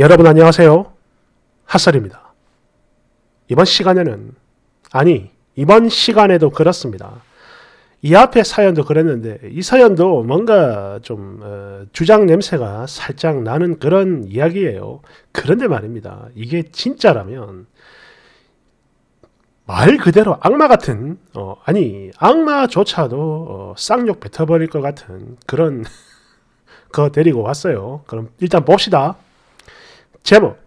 여러분 안녕하세요. 핫설입니다. 이번 시간에는 아니 이번 시간에도 그렇습니다. 이 앞에 사연도 그랬는데 이 사연도 뭔가 좀 어, 주장 냄새가 살짝 나는 그런 이야기예요. 그런데 말입니다. 이게 진짜라면 말 그대로 악마 같은 어, 아니 악마조차도 어, 쌍욕 뱉어버릴 것 같은 그런 거 데리고 왔어요. 그럼 일단 봅시다. 제목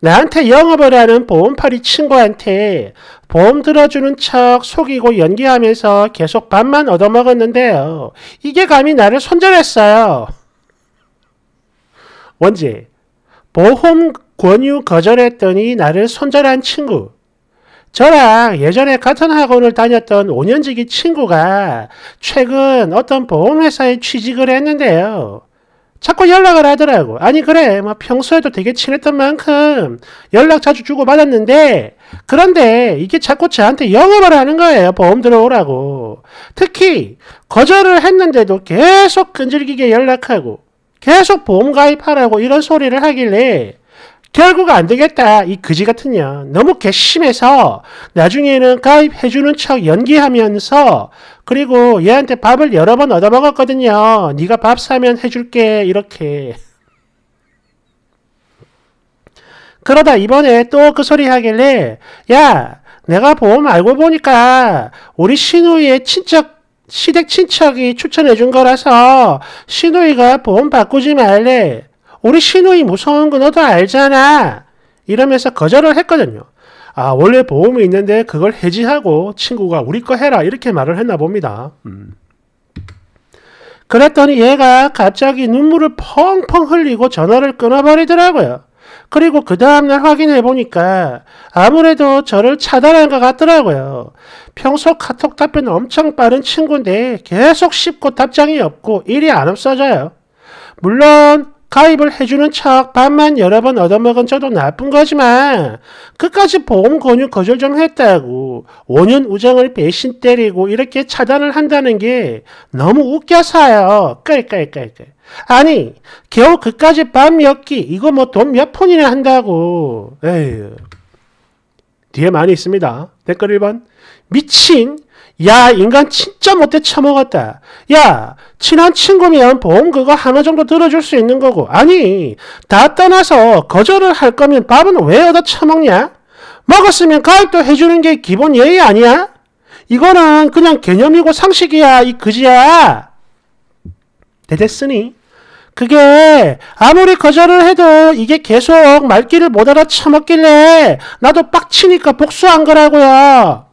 나한테 영업을 하는 보험팔이 친구한테 보험 들어주는 척 속이고 연기하면서 계속 밥만 얻어먹었는데요. 이게 감히 나를 손절했어요. 원지, 보험 권유 거절했더니 나를 손절한 친구. 저랑 예전에 같은 학원을 다녔던 5년지기 친구가 최근 어떤 보험회사에 취직을 했는데요. 자꾸 연락을 하더라고. 아니 그래 뭐 평소에도 되게 친했던 만큼 연락 자주 주고 받았는데 그런데 이게 자꾸 저한테 영업을 하는 거예요. 보험 들어오라고. 특히 거절을 했는데도 계속 끈질기게 연락하고 계속 보험 가입하라고 이런 소리를 하길래 결국 안 되겠다. 이 그지 같은 년. 너무 괘씸해서 나중에는 가입해주는 척 연기하면서 그리고 얘한테 밥을 여러 번 얻어먹었거든요. 네가 밥 사면 해줄게. 이렇게. 그러다 이번에 또 그 소리 하길래 야 내가 보험 알고 보니까 우리 신우이의 친척 시댁 친척이 추천해 준 거라서 신우이가 보험 바꾸지 말래. 우리 신우이 무서운 거 너도 알잖아. 이러면서 거절을 했거든요. 아, 원래 보험이 있는데 그걸 해지하고 친구가 우리 거 해라. 이렇게 말을 했나 봅니다. 음. 그랬더니 얘가 갑자기 눈물을 펑펑 흘리고 전화를 끊어버리더라고요. 그리고 그 다음날 확인해보니까 아무래도 저를 차단한 것 같더라고요. 평소 카톡 답변 엄청 빠른 친구인데 계속 씹고 답장이 없고 일이 안 없어져요. 물론 가입을 해주는 척 밥만 여러 번 얻어먹은 저도 나쁜 거지만 끝까지 보험 권유 거절 좀 했다고 5년 우정을 배신 때리고 이렇게 차단을 한다는 게 너무 웃겨서요. 깔깔깔깔. 아니 겨우 끝까지밤몇끼 이거 뭐 돈 몇 푼이나 한다고. 에휴. 뒤에 많이 있습니다. 댓글 1번 미친 야 인간 진짜 못해 참아갔다. 야 친한 친구면 보험 그거 하나 정도 들어줄 수 있는 거고 아니 다 떠나서 거절을 할 거면 밥은 왜 얻어 처먹냐? 먹었으면 가입도 해주는 게 기본 예의 아니야? 이거는 그냥 개념이고 상식이야 이 그지야. 대댔으니 그게 아무리 거절을 해도 이게 계속 말귀를 못 알아 처먹길래 나도 빡치니까 복수한 거라고요.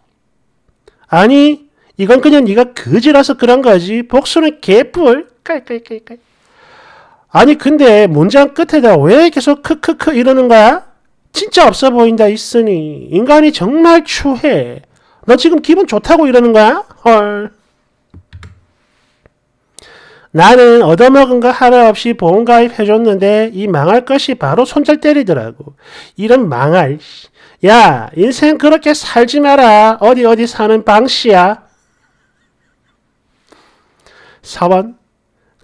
아니 이건 그냥 네가 거지라서 그런 거지 복수는 개뿔 깔깔깔깔 아니 근데 문장 끝에다 왜 계속 크크크 이러는 거야? 진짜 없어 보인다 있으니 인간이 정말 추해 너 지금 기분 좋다고 이러는 거야? 헐 나는 얻어먹은 거 하나 없이 보험가입 해줬는데 이 망할 것이 바로 손절 때리더라고 이런 망할 야, 인생 그렇게 살지 마라. 어디 어디 사는 방씨야. 4번.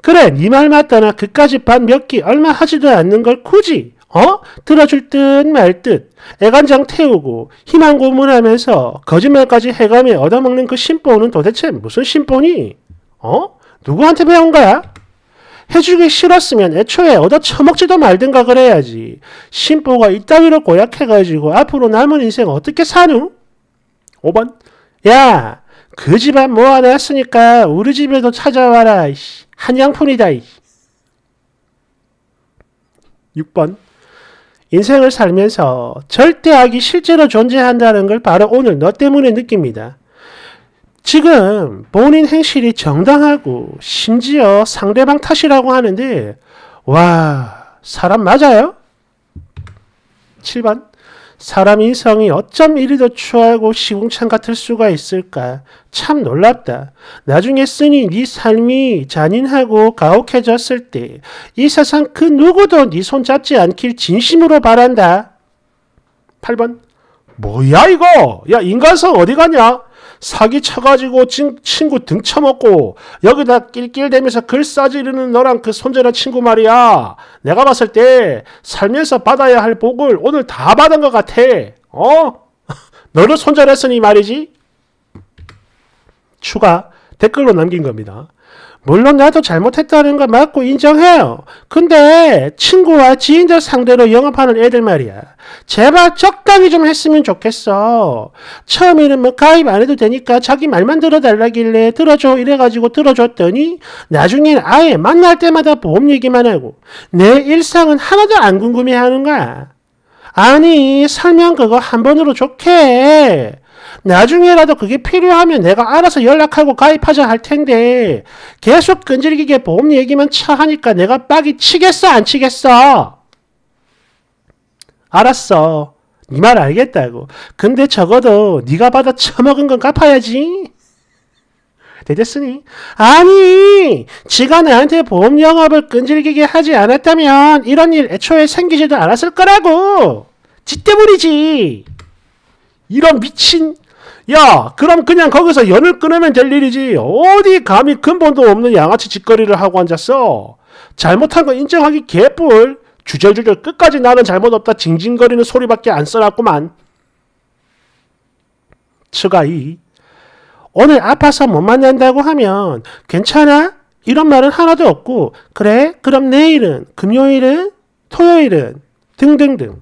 그래, 네 말 맞다나 그까지 밥몇 끼 얼마 하지도 않는 걸 굳이 어? 들어줄 듯 말 듯, 애간장 태우고, 희망 고문하면서, 거짓말까지 해가며 얻어먹는 그 심보는 도대체 무슨 심보니? 어? 누구한테 배운 거야? 해주기 싫었으면 애초에 얻어 처먹지도 말든가 그래야지. 심보가 이따위로 고약해가지고 앞으로 남은 인생 어떻게 사누? 5번. 야, 그 집안 모아놨으니까 뭐 우리 집에도 찾아와라. 한양푼이다. 6번. 인생을 살면서 절대악이 실제로 존재한다는 걸 바로 오늘 너 때문에 느낍니다. 지금 본인 행실이 정당하고 심지어 상대방 탓이라고 하는데 와 사람 맞아요? 7번 사람 인성이 어쩜 이리도 추하고 시궁창 같을 수가 있을까? 참 놀랍다. 나중에 쓰니 네 삶이 잔인하고 가혹해졌을 때 이 세상 그 누구도 네 손잡지 않길 진심으로 바란다. 8번 뭐야 이거? 야 인간성 어디 가냐? 사기 쳐가지고 진, 친구 등쳐먹고 여기다 낄낄대면서 글싸지르는 너랑 그 손절한 친구 말이야. 내가 봤을 때 살면서 받아야 할 복을 오늘 다 받은 것 같아. 어? 너를 손절했으니 말이지. 추가 댓글로 남긴 겁니다. 물론 나도 잘못했다는 거 맞고 인정해요. 근데 친구와 지인들 상대로 영업하는 애들 말이야. 제발 적당히 좀 했으면 좋겠어. 처음에는 뭐 가입 안 해도 되니까 자기 말만 들어달라길래 들어줘 이래가지고 들어줬더니 나중엔 아예 만날 때마다 보험 얘기만 하고 내 일상은 하나도 안 궁금해하는 거야. 아니 설명 그거 한 번으로 좋게 나중에라도 그게 필요하면 내가 알아서 연락하고 가입하자 할 텐데 계속 끈질기게 보험 얘기만 차하니까 내가 빡이 치겠어 안 치겠어? 알았어. 니말 네 알겠다고. 근데 적어도 니가 받아 처먹은 건 갚아야지. 되겠으니? 아니! 지가 나한테 보험 영업을 끈질기게 하지 않았다면 이런 일 애초에 생기지도 않았을 거라고! 지 때문이지! 이런 미친 야 그럼 그냥 거기서 연을 끊으면 될 일이지 어디 감히 근본도 없는 양아치 짓거리를 하고 앉았어 잘못한 거 인정하기 개뿔 주절주절 끝까지 나는 잘못 없다 징징거리는 소리밖에 안 써놨구만 처가 이 오늘 아파서 못 만난다고 하면 괜찮아? 이런 말은 하나도 없고 그래? 그럼 내일은? 금요일은? 토요일은? 등등등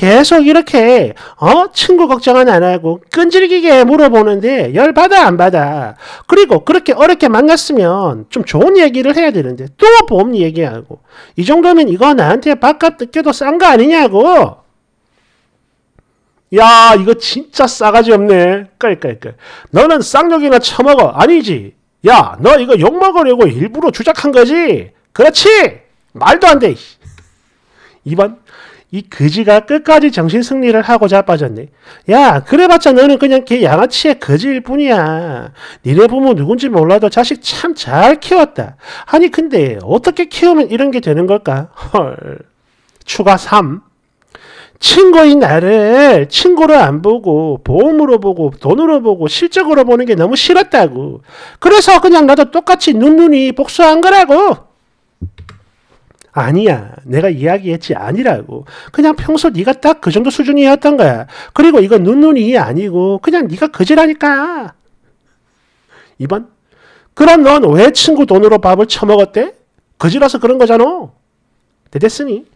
계속 이렇게 어 친구 걱정은 안 하고 끈질기게 물어보는데 열 받아 안 받아 그리고 그렇게 어렵게 만났으면 좀 좋은 얘기를 해야 되는데 또 보험 얘기하고 이 정도면 이거 나한테 바깥 뜯겨도 싼 거 아니냐고 야 이거 진짜 싸가지 없네 깔깔깔 너는 쌍욕이나 처먹어 아니지 야 너 이거 욕먹으려고 일부러 조작한 거지 그렇지 말도 안돼 2번 이 거지가 끝까지 정신 승리를 하고 자빠졌네. 야 그래봤자 너는 그냥 걔 양아치의 거지일 뿐이야. 니네 부모 누군지 몰라도 자식 참 잘 키웠다. 아니 근데 어떻게 키우면 이런 게 되는 걸까? 헐. 추가 3. 친구인 나를 친구로 안 보고 보험으로 보고 돈으로 보고 실적으로 보는 게 너무 싫었다고. 그래서 그냥 나도 똑같이 눈눈이 복수한 거라고. 아니야. 내가 이야기했지 아니라고. 그냥 평소 네가 딱 그 정도 수준이었던 거야. 그리고 이거 눈눈이 아니고 그냥 네가 거지라니까. 2번. 그럼 넌 왜 친구 돈으로 밥을 처먹었대? 거지라서 그런 거잖아. 대됐으니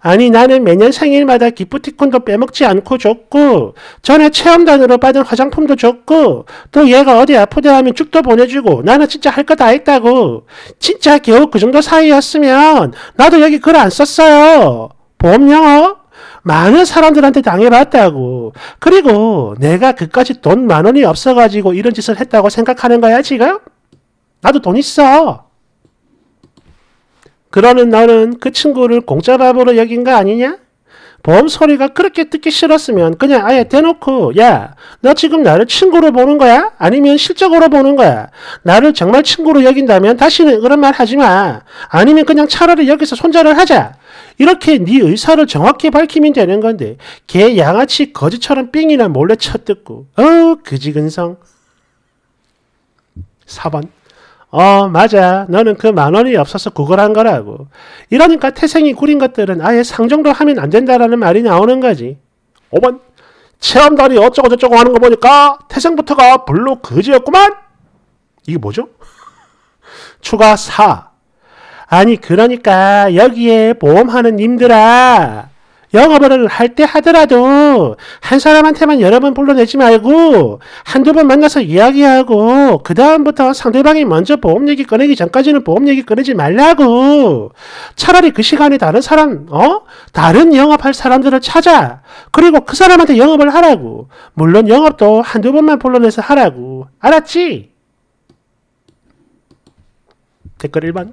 아니 나는 매년 생일마다 기프티콘도 빼먹지 않고 줬고 전에 체험단으로 받은 화장품도 줬고 또 얘가 어디 아프다 하면 죽도 보내주고 나는 진짜 할 거 다 했다고 진짜 겨우 그 정도 사이였으면 나도 여기 글 안 썼어요 보험 영어 많은 사람들한테 당해봤다고 그리고 내가 그까지 돈 만 원이 없어가지고 이런 짓을 했다고 생각하는 거야 지금? 나도 돈 있어 그러는 너는 그 친구를 공짜밥으로 여긴 거 아니냐? 범 소리가 그렇게 듣기 싫었으면 그냥 아예 대놓고 야너 지금 나를 친구로 보는 거야? 아니면 실적으로 보는 거야? 나를 정말 친구로 여긴다면 다시는 그런 말 하지 마. 아니면 그냥 차라리 여기서 손절을 하자. 이렇게 네 의사를 정확히 밝히면 되는 건데 개 양아치 거지처럼 삥이나 몰래 쳐뜯고 어 그지근성 4번 어 맞아 너는 그 만원이 없어서 그걸 한 거라고 이러니까 태생이 구린 것들은 아예 상정도 하면 안 된다라는 말이 나오는 거지 5번 체험다리 어쩌고 저쩌고 하는 거 보니까 태생부터가 블로 그지였구만 이게 뭐죠? 추가 4 아니 그러니까 여기에 보험하는 님들아 영업을 할 때 하더라도 한 사람한테만 여러 번 불러내지 말고 한두 번 만나서 이야기하고 그 다음부터 상대방이 먼저 보험 얘기 꺼내기 전까지는 보험 얘기 꺼내지 말라고 차라리 그 시간에 다른 사람 어 다른 영업할 사람들을 찾아 그리고 그 사람한테 영업을 하라고 물론 영업도 한두 번만 불러내서 하라고 알았지? 댓글 1번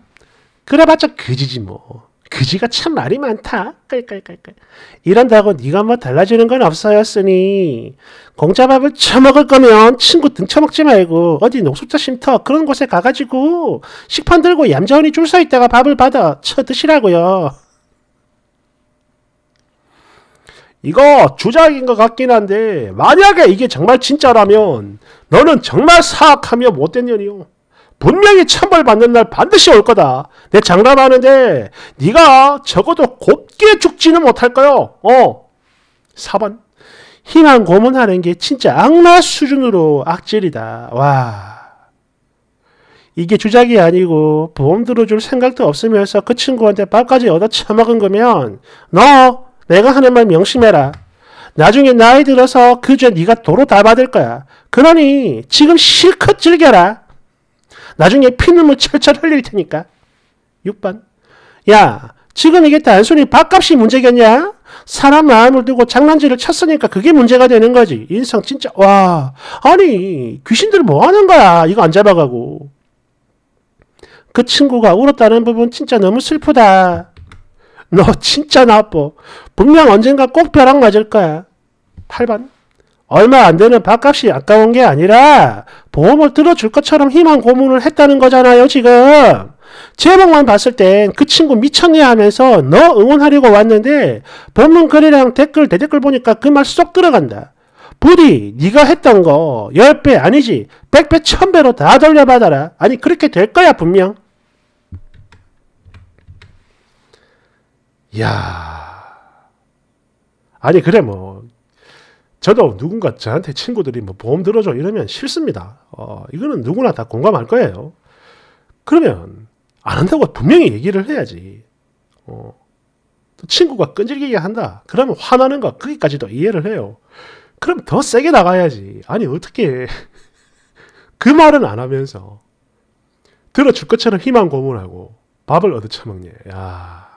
그래봤자 그지지 뭐 그지가 참 말이 많다. 깔깔깔깔. 이런다고 네가 뭐 달라지는 건 없어였으니 공짜 밥을 처먹을 거면 친구 등 처먹지 말고 어디 농숙자 쉼터 그런 곳에 가가지고 식판 들고 얌전히 줄 서 있다가 밥을 받아 쳐 드시라고요. 이거 주작인 것 같긴 한데 만약에 이게 정말 진짜라면 너는 정말 사악하며 못된 년이요. 분명히 천벌받는 날 반드시 올 거다. 내 장담하는데 네가 적어도 곱게 죽지는 못할 거요. 어. 4번. 희망 고문하는 게 진짜 악마 수준으로 악질이다. 와. 이게 주작이 아니고 보험 들어줄 생각도 없으면서 그 친구한테 밥까지 얻어 처먹은 거면 너 내가 하는 말 명심해라. 나중에 나이 들어서 그죄 네가 도로 다 받을 거야. 그러니 지금 실컷 즐겨라. 나중에 피눈물 철철 흘릴 테니까. 6번. 야, 지금 이게 단순히 밥값이 문제겠냐? 사람 마음을 두고 장난질을 쳤으니까 그게 문제가 되는 거지. 인성 진짜, 와. 아니, 귀신들 뭐 하는 거야? 이거 안 잡아가고. 그 친구가 울었다는 부분 진짜 너무 슬프다. 너 진짜 나빠. 분명 언젠가 꼭 벼락 맞을 거야. 8번. 얼마 안 되는 밥값이 아까운 게 아니라 보험을 들어줄 것처럼 희망 고문을 했다는 거잖아요, 지금. 제목만 봤을 땐 그 친구 미쳤네 하면서 너 응원하려고 왔는데 본문 글이랑 댓글, 대댓글 보니까 그 말 쏙 들어간다. 부디 네가 했던 거 10배 아니지 100배 1000배로 다 돌려받아라. 아니 그렇게 될 거야 분명. 야 아니 그래 뭐 저도 누군가 저한테 친구들이 뭐 보험 들어줘 이러면 싫습니다. 어, 이거는 누구나 다 공감할 거예요. 그러면 안 한다고 분명히 얘기를 해야지. 어, 친구가 끈질기게 한다. 그러면 화나는 거 거기까지도 이해를 해요. 그럼 더 세게 나가야지. 아니 어떻게 그 말은 안 하면서 들어줄 것처럼 희망 고문하고 밥을 얻어 처먹냐. 야.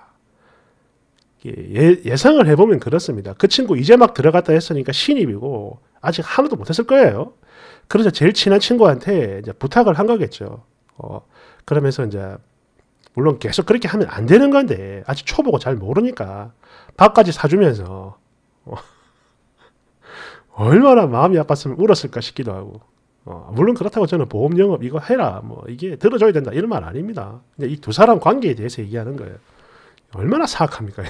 예, 예 상을 해보면 그렇습니다. 그 친구 이제 막 들어갔다 했으니까 신입이고 아직 하나도 못했을 거예요. 그래서 제일 친한 친구한테 이제 부탁을 한 거겠죠. 어, 그러면서 이제 물론 계속 그렇게 하면 안 되는 건데 아직 초보고 잘 모르니까 밥까지 사주면서 어, 얼마나 마음이 아팠으면 울었을까 싶기도 하고 어, 물론 그렇다고 저는 보험 영업 이거 해라 뭐 이게 들어줘야 된다 이런 말 아닙니다. 이 두 사람 관계에 대해서 얘기하는 거예요. 얼마나 사악합니까?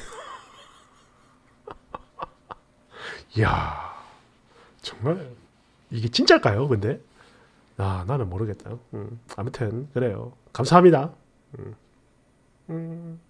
이야, 정말 이게 진짜일까요? 근데 아, 나는 모르겠다. 음, 아무튼 그래요. 감사합니다. 음. 음.